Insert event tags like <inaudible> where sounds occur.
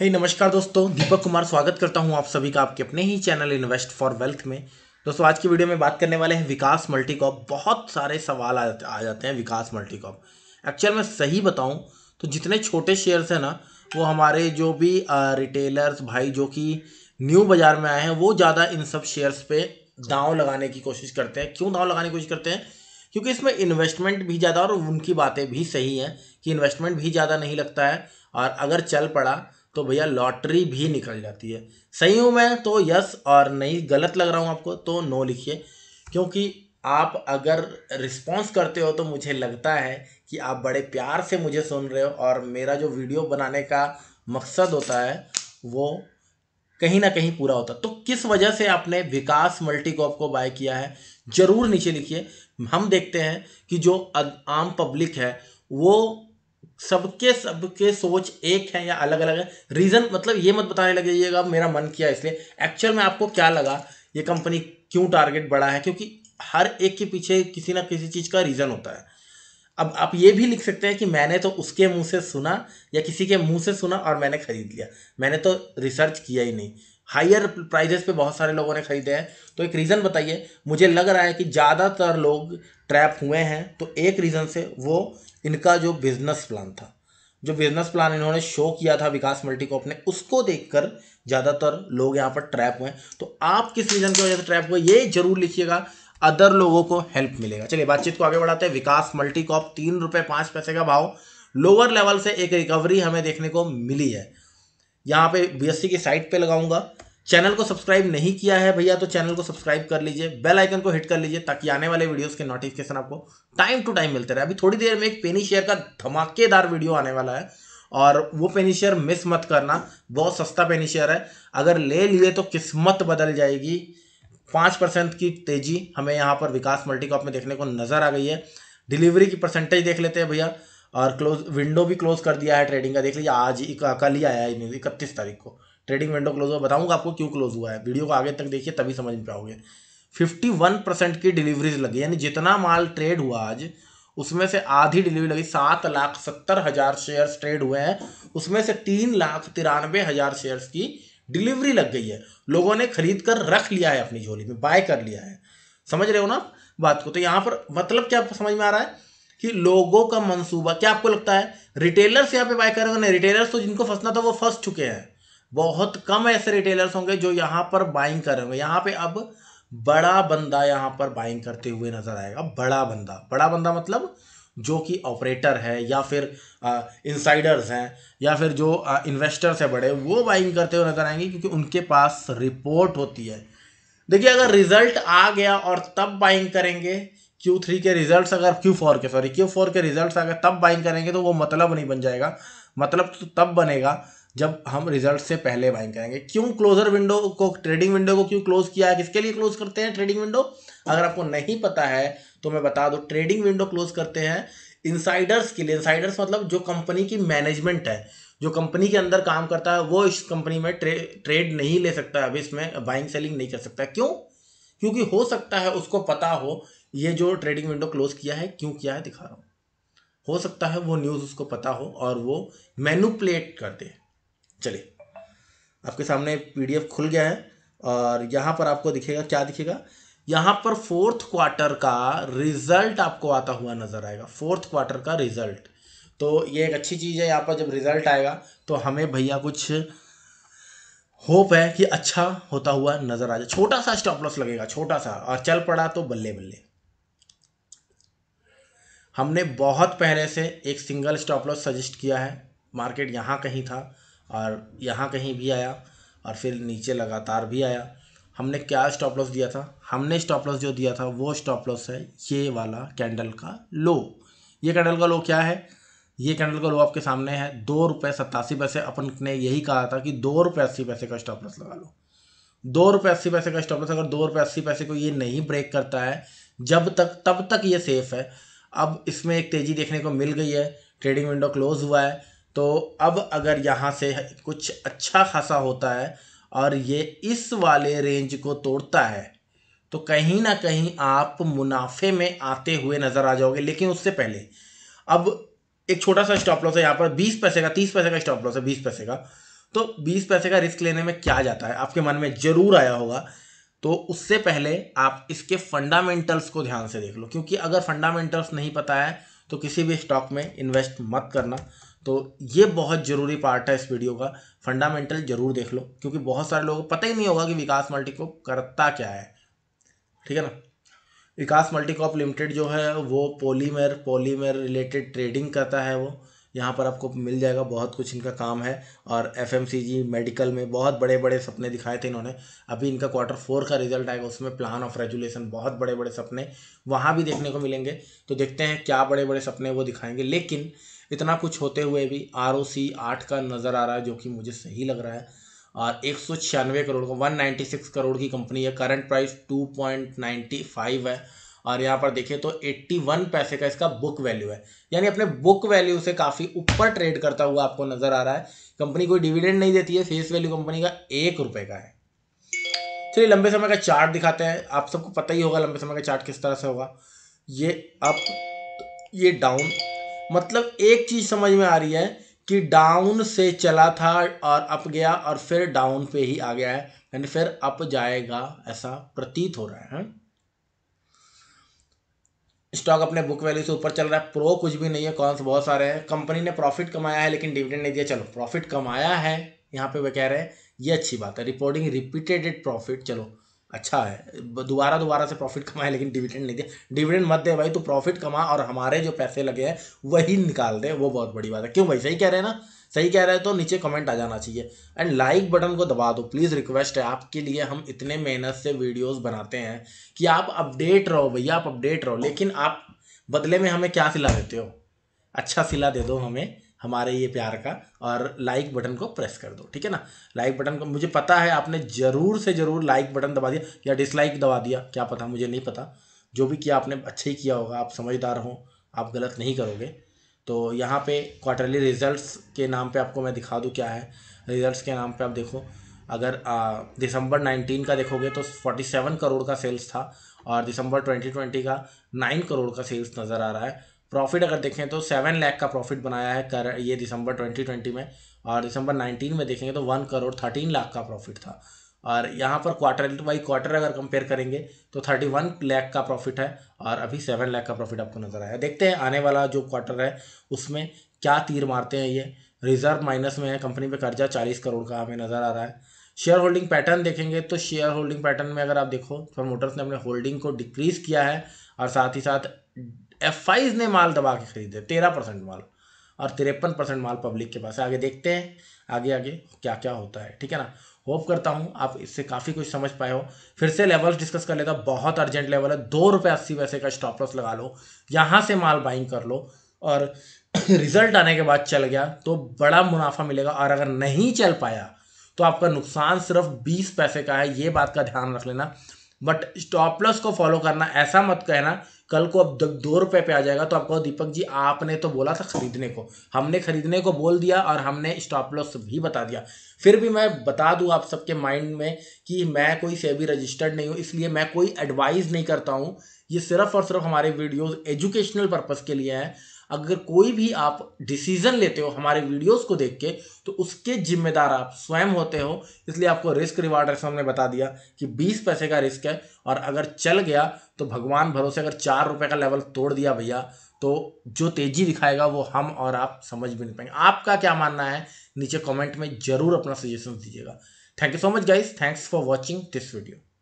हे hey, नमस्कार दोस्तों दीपक कुमार स्वागत करता हूं आप सभी का आपके अपने ही चैनल इन्वेस्ट फॉर वेल्थ में दोस्तों आज की वीडियो में बात करने वाले हैं विकास मल्टीकॉप बहुत सारे सवाल आ, आ जाते हैं विकास मल्टीकॉप एक्चुअल में सही बताऊं तो जितने छोटे शेयर्स हैं ना वो हमारे जो भी आ, रिटेलर्स भाई जो कि न्यू बाजार में आए हैं वो ज़्यादा इन सब शेयर्स पर दाँव लगाने की कोशिश करते हैं क्यों दाँव लगाने की कोशिश करते हैं क्योंकि इसमें इन्वेस्टमेंट भी ज़्यादा और उनकी बातें भी सही हैं कि इन्वेस्टमेंट भी ज़्यादा नहीं लगता है और अगर चल पड़ा तो भैया लॉटरी भी निकल जाती है सही हूँ मैं तो यस और नहीं गलत लग रहा हूँ आपको तो नो लिखिए क्योंकि आप अगर रिस्पॉन्स करते हो तो मुझे लगता है कि आप बड़े प्यार से मुझे सुन रहे हो और मेरा जो वीडियो बनाने का मकसद होता है वो कहीं ना कहीं पूरा होता तो किस वजह से आपने विकास मल्टीकॉप को बाय किया है ज़रूर नीचे लिखिए हम देखते हैं कि जो आम पब्लिक है वो सबके सबके सोच एक है या अलग अलग है रीज़न मतलब ये मत बताने लग जाइएगा मेरा मन किया इसलिए एक्चुअल में आपको क्या लगा ये कंपनी क्यों टारगेट बढ़ा है क्योंकि हर एक के पीछे किसी ना किसी चीज़ का रीज़न होता है अब आप ये भी लिख सकते हैं कि मैंने तो उसके मुंह से सुना या किसी के मुंह से सुना और मैंने खरीद लिया मैंने तो रिसर्च किया ही नहीं हायर प्राइजेस पे बहुत सारे लोगों ने खरीदे हैं तो एक रीज़न बताइए मुझे लग रहा है कि ज़्यादातर लोग ट्रैप हुए हैं तो एक रीज़न से वो इनका जो बिज़नेस प्लान था जो बिज़नेस प्लान इन्होंने शो किया था विकास मल्टी को अपने उसको देखकर ज़्यादातर लोग यहाँ पर ट्रैप हुए तो आप किस रीज़न की वजह से ट्रैप हुए ये जरूर लिखिएगा अदर लोगों को हेल्प मिलेगा चलिए बातचीत को आगे बढ़ाते हैं विकास मल्टी कॉप तीन रुपये पाँच पैसे का भाव लोअर लेवल से एक रिकवरी हमें देखने को मिली है यहाँ पे बीएससी की साइट पे लगाऊंगा चैनल को सब्सक्राइब नहीं किया है भैया तो चैनल को सब्सक्राइब कर लीजिए बेल आइकन को हिट कर लीजिए ताकि आने वाले वीडियोस के नोटिफिकेशन आपको टाइम टू टाइम मिलते रहे अभी थोड़ी देर में एक पेनी शेयर का धमाकेदार वीडियो आने वाला है और वो पेनी शेयर मिस मत करना बहुत सस्ता पेनी शेयर है अगर ले लिए तो किस्मत बदल जाएगी पाँच परसेंट की तेजी हमें यहाँ पर विकास मल्टीकॉप में देखने को नज़र आ गई है डिलीवरी की परसेंटेज देख लेते हैं भैया और क्लोज विंडो भी क्लोज कर दिया है ट्रेडिंग का देख लीजिए आज कल ही आया है इकतीस तारीख को ट्रेडिंग विंडो क्लोज हुआ बताऊंगा आपको क्यों क्लोज हुआ है वीडियो को आगे तक देखिए तभी समझ में पाओगे 51 परसेंट की डिलीवरीज लगी यानी जितना माल ट्रेड हुआ आज उसमें से आधी डिलीवरी लगी सात लाख सत्तर हज़ार शेयर्स ट्रेड हुए हैं उसमें से तीन लाख तिरानवे हज़ार शेयर्स की डिलीवरी लग गई है लोगों ने खरीद कर रख लिया है अपनी झोली में बाय कर लिया है समझ रहे हो ना बात को तो यहाँ पर मतलब क्या समझ में आ रहा है कि लोगों का मंसूबा क्या आपको लगता है रिटेलर्स यहाँ पे बाय करेंगे नहीं रिटेलर्स तो जिनको फंसना था वो फंस चुके हैं बहुत कम ऐसे रिटेलर्स होंगे जो यहाँ पर बाइंग करेंगे यहाँ पे अब बड़ा बंदा यहाँ पर बाइंग करते हुए नजर आएगा बड़ा बंदा बड़ा बंदा मतलब जो कि ऑपरेटर है या फिर इंसाइडर्स हैं या फिर जो आ, इन्वेस्टर्स हैं बड़े वो बाइंग करते हुए नजर आएंगे क्योंकि उनके पास रिपोर्ट होती है देखिए अगर रिजल्ट आ गया और तब बाइंग करेंगे क्यू थ्री के रिजल्ट अगर क्यू फोर के सॉरी क्यू फोर के रिजल्ट अगर तब बाइंग करेंगे तो वो मतलब नहीं बन जाएगा मतलब तो तब बनेगा जब हम रिजल्ट से पहले बाइंग करेंगे क्यों क्लोजर विंडो को ट्रेडिंग विंडो को क्यों क्लोज किया है किसके लिए क्लोज करते हैं ट्रेडिंग विंडो अगर आपको नहीं पता है तो मैं बता दूं ट्रेडिंग विंडो क्लोज करते हैं इंसाइडर्स के लिए इंसाइडर्स मतलब जो कंपनी की मैनेजमेंट है जो कंपनी के अंदर काम करता है वो इस कंपनी में ट्रे, ट्रेड नहीं ले सकता है अभी इसमें बाइंग सेलिंग नहीं कर सकता क्यों क्योंकि हो सकता है उसको पता हो ये जो ट्रेडिंग विंडो क्लोज किया है क्यों किया है दिखा रहा हूँ हो सकता है वो न्यूज़ उसको पता हो और वो मैनुपलेट कर दे चलिए आपके सामने पीडीएफ खुल गया है और यहाँ पर आपको दिखेगा क्या दिखेगा यहाँ पर फोर्थ क्वार्टर का रिजल्ट आपको आता हुआ नज़र आएगा फोर्थ क्वार्टर का रिजल्ट तो ये एक अच्छी चीज़ है यहाँ पर जब रिजल्ट आएगा तो हमें भैया कुछ होप है कि अच्छा होता हुआ नज़र आ जाए छोटा सा स्टॉप लॉस लगेगा छोटा सा और चल पड़ा तो बल्ले बल्ले हमने बहुत पहले से एक सिंगल स्टॉप लॉस सजेस्ट किया है मार्केट यहाँ कहीं था और यहाँ कहीं भी आया और फिर नीचे लगातार भी आया हमने क्या स्टॉप लॉस दिया था हमने स्टॉप लॉस जो दिया था वो स्टॉप लॉस है ये वाला कैंडल का लो ये कैंडल का लो क्या है ये कैंडल का लो आपके सामने है दो रुपये सत्तासी पैसे अपन ने यही कहा था कि दो रुपये अस्सी पैसे का स्टॉप लॉस लगा लो दो रुपये अस्सी पैसे का स्टॉप लॉस अगर दो रुपये अस्सी पैसे को ये नहीं ब्रेक करता है जब तक तब तक ये सेफ है अब इसमें एक तेज़ी देखने को मिल गई है ट्रेडिंग विंडो क्लोज हुआ है तो अब अगर यहाँ से कुछ अच्छा खासा होता है और ये इस वाले रेंज को तोड़ता है तो कहीं ना कहीं आप मुनाफे में आते हुए नज़र आ जाओगे लेकिन उससे पहले अब एक छोटा सा स्टॉप लॉस है यहाँ पर बीस पैसे का तीस पैसे का स्टॉप लॉस है बीस पैसे का तो बीस पैसे का रिस्क लेने में क्या जाता है आपके मन में ज़रूर आया होगा तो उससे पहले आप इसके फंडामेंटल्स को ध्यान से देख लो क्योंकि अगर फंडामेंटल्स नहीं पता है तो किसी भी स्टॉक में इन्वेस्ट मत करना तो ये बहुत ज़रूरी पार्ट है इस वीडियो का फंडामेंटल जरूर देख लो क्योंकि बहुत सारे लोगों को पता ही नहीं होगा कि विकास मल्टीकॉप करता क्या है ठीक है ना विकास मल्टीकॉप लिमिटेड जो है वो पॉलीमर पॉलीमर रिलेटेड ट्रेडिंग करता है वो यहाँ पर आपको मिल जाएगा बहुत कुछ इनका काम है और एफ मेडिकल में बहुत बड़े बड़े सपने दिखाए थे इन्होंने अभी इनका क्वार्टर फोर का रिजल्ट आएगा उसमें प्लान ऑफ रेजुलेशन बहुत बड़े बड़े सपने वहाँ भी देखने को मिलेंगे तो देखते हैं क्या बड़े बड़े सपने वो दिखाएंगे लेकिन इतना कुछ होते हुए भी आर आठ का नज़र आ रहा है जो कि मुझे सही लग रहा है और एक सौ छियानवे करोड़ का वन नाइन्टी सिक्स करोड़ की कंपनी है current price two point ninety five है और यहाँ पर देखिए तो 81 पैसे का इसका बुक वैल्यू है यानी अपने बुक वैल्यू से काफ़ी ऊपर ट्रेड करता हुआ आपको नज़र आ रहा है कंपनी कोई डिविडेंड नहीं देती है फेस वैल्यू कंपनी का एक रुपये का है चलिए लंबे समय का चार्ट दिखाते हैं आप सबको पता ही होगा लंबे समय का चार्ट किस तरह से होगा ये अप ये डाउन मतलब एक चीज़ समझ में आ रही है कि डाउन से चला था और अप गया और फिर डाउन पे ही आ गया है यानी फिर अप जाएगा ऐसा प्रतीत हो रहा है स्टॉक अपने बुक वैल्यू से ऊपर चल रहा है प्रो कुछ भी नहीं है कॉन्स बहुत सारे हैं कंपनी ने प्रॉफिट कमाया है लेकिन डिविडेंड नहीं दिया चलो प्रॉफिट कमाया है यहाँ पे वह कह रहे हैं ये अच्छी बात है रिपोर्टिंग रिपीटेडेड प्रॉफिट चलो अच्छा है दोबारा दोबारा से प्रॉफिट कमाए लेकिन डिविडेंड नहीं दे डिविडेंड मत दे भाई तू प्रॉफिट कमा और हमारे जो पैसे लगे हैं वही निकाल दे वो बहुत बड़ी बात है क्यों भाई सही कह रहे हैं ना सही कह रहे हैं तो नीचे कमेंट आ जाना चाहिए एंड लाइक बटन को दबा दो प्लीज़ रिक्वेस्ट है आपके लिए हम इतने मेहनत से वीडियोज़ बनाते हैं कि आप अपडेट रहो भैया आप अपडेट रहो लेकिन आप बदले में हमें क्या सिला देते हो अच्छा सिला दे दो हमें हमारे ये प्यार का और लाइक बटन को प्रेस कर दो ठीक है ना लाइक बटन को मुझे पता है आपने ज़रूर से ज़रूर लाइक बटन दबा दिया या डिसलाइक दबा दिया क्या पता मुझे नहीं पता जो भी किया आपने अच्छा ही किया होगा आप समझदार हो आप गलत नहीं करोगे तो यहाँ पे क्वार्टरली रिजल्ट्स के नाम पे आपको मैं दिखा दूँ क्या है रिजल्ट्स के नाम पे आप देखो अगर आ, दिसंबर 19 का देखोगे तो 47 करोड़ का सेल्स था और दिसंबर 2020 का 9 करोड़ का सेल्स नज़र आ रहा है प्रॉफिट अगर देखें तो सेवन लाख का प्रॉफिट बनाया है कर ये दिसंबर ट्वेंटी ट्वेंटी में और दिसंबर नाइनटीन में देखेंगे तो वन करोड़ थर्टीन लाख का प्रॉफिट था और यहाँ पर क्वार्टर बाई क्वार्टर अगर कंपेयर करेंगे तो थर्टी वन लैख का प्रॉफिट है और अभी सेवन लाख का प्रॉफिट आपको नज़र आया देखते हैं आने वाला जो क्वार्टर है उसमें क्या तीर मारते हैं ये रिजर्व माइनस में है कंपनी पे कर्जा चालीस करोड़ का हमें नज़र आ रहा है शेयर होल्डिंग पैटर्न देखेंगे तो शेयर होल्डिंग पैटर्न में अगर आप देखो प्रमोटर्स ने अपने होल्डिंग को डिक्रीज़ किया है और साथ ही साथ एफ ने माल दबा के खरीदे तेरह परसेंट माल और तिरपन परसेंट माल पब्लिक के पास है आगे देखते हैं आगे आगे क्या क्या होता है ठीक है ना होप करता हूँ आप इससे काफ़ी कुछ समझ पाए हो फिर से लेवल्स डिस्कस कर लेता बहुत अर्जेंट लेवल है दो रुपये अस्सी पैसे का स्टॉप लॉस लगा लो यहाँ से माल बाइंग कर लो और रिजल्ट <clears throat> आने के बाद चल गया तो बड़ा मुनाफा मिलेगा और अगर नहीं चल पाया तो आपका नुकसान सिर्फ बीस पैसे का है ये बात का ध्यान रख लेना बट स्टॉप लॉस को फॉलो करना ऐसा मत कहना कल को अब दो रुपए पे आ जाएगा तो आप कहो दीपक जी आपने तो बोला था खरीदने को हमने खरीदने को बोल दिया और हमने स्टॉप लॉस भी बता दिया फिर भी मैं बता दूं आप सबके माइंड में कि मैं कोई सेबी रजिस्टर्ड नहीं हूँ इसलिए मैं कोई एडवाइस नहीं करता हूँ ये सिर्फ और सिर्फ हमारे वीडियोस एजुकेशनल पर्पज़ के लिए हैं अगर कोई भी आप डिसीजन लेते हो हमारे वीडियोस को देख के तो उसके जिम्मेदार आप स्वयं होते हो इसलिए आपको रिस्क रिवार्ड ऐसा हमने बता दिया कि बीस पैसे का रिस्क है और अगर चल गया तो भगवान भरोसे अगर चार रुपये का लेवल तोड़ दिया भैया तो जो तेजी दिखाएगा वो हम और आप समझ भी नहीं पाएंगे आपका क्या मानना है नीचे कॉमेंट में जरूर अपना सजेशन दीजिएगा thank you so much guys thanks for watching this video